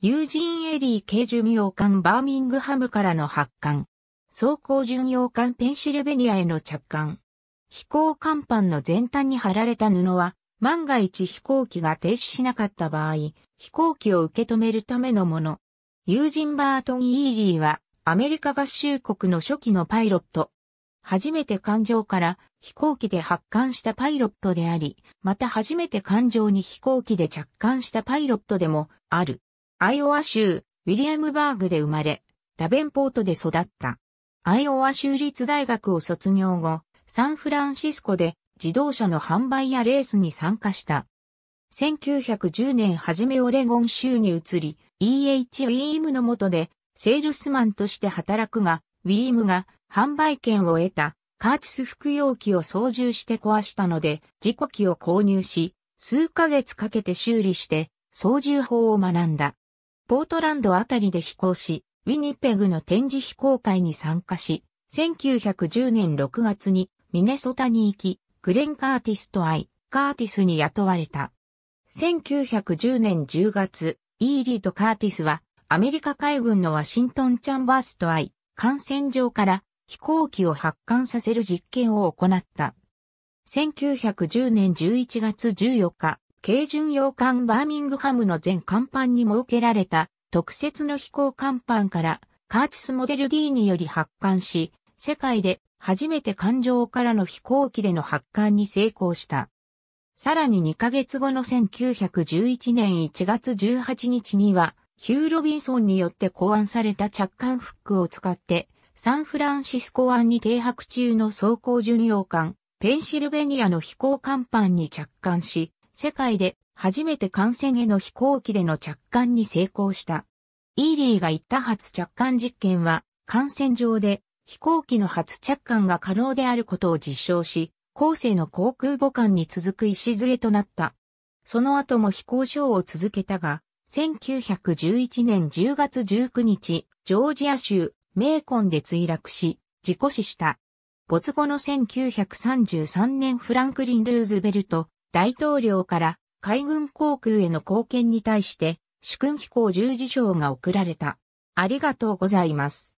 ユージン・エリー系巡洋艦バーミングハムからの発艦。走行巡洋艦ペンシルベニアへの着艦。飛行甲板の前端に貼られた布は、万が一飛行機が停止しなかった場合、飛行機を受け止めるためのもの。ユージン・バートン・イーリーは、アメリカ合衆国の初期のパイロット。初めて艦上から飛行機で発艦したパイロットであり、また初めて艦上に飛行機で着艦したパイロットでもある。アイオワ州、ウィリアムバーグで生まれ、ダベンポートで育った。アイオワ州立大学を卒業後、サンフランシスコで自動車の販売やレースに参加した。1910年初めオレゴン州に移り、E.H. e m のもの下でセールスマンとして働くが、ウィリームが販売権を得たカーチス服用機を操縦して壊したので、事故機を購入し、数ヶ月かけて修理して、操縦法を学んだ。ポートランドあたりで飛行し、ウィニペグの展示飛行会に参加し、1910年6月にミネソタに行き、グレン・カーティスと会い、カーティスに雇われた。1910年10月、イーリーとカーティスはアメリカ海軍のワシントン・チャンバースと会い、艦船上から飛行機を発艦させる実験を行った。1910年11月14日、軽巡洋艦バーミングハムの全甲板に設けられた特設の飛行甲板からカーチス・モデル D により発艦し、世界で初めて艦上からの飛行機での発艦に成功した。さらに2ヶ月後の1911年1月18日には、ヒュー・ロビンソンによって考案された着艦フックを使って、サンフランシスコ湾に停泊中の走行巡洋艦、ペンシルベニアの飛行甲板に着艦し、世界で初めて艦船への飛行機での着艦に成功した。イーリーが言った初着艦実験は、艦船上で飛行機の初着艦が可能であることを実証し、後世の航空母艦に続く礎となった。その後も飛行ショーを続けたが、1911年10月19日、ジョージア州メーコンで墜落し、事故死した。没後の1933年フランクリン・ルーズベルト、大統領から海軍航空への貢献に対して、主君機構十字章が贈られた。ありがとうございます。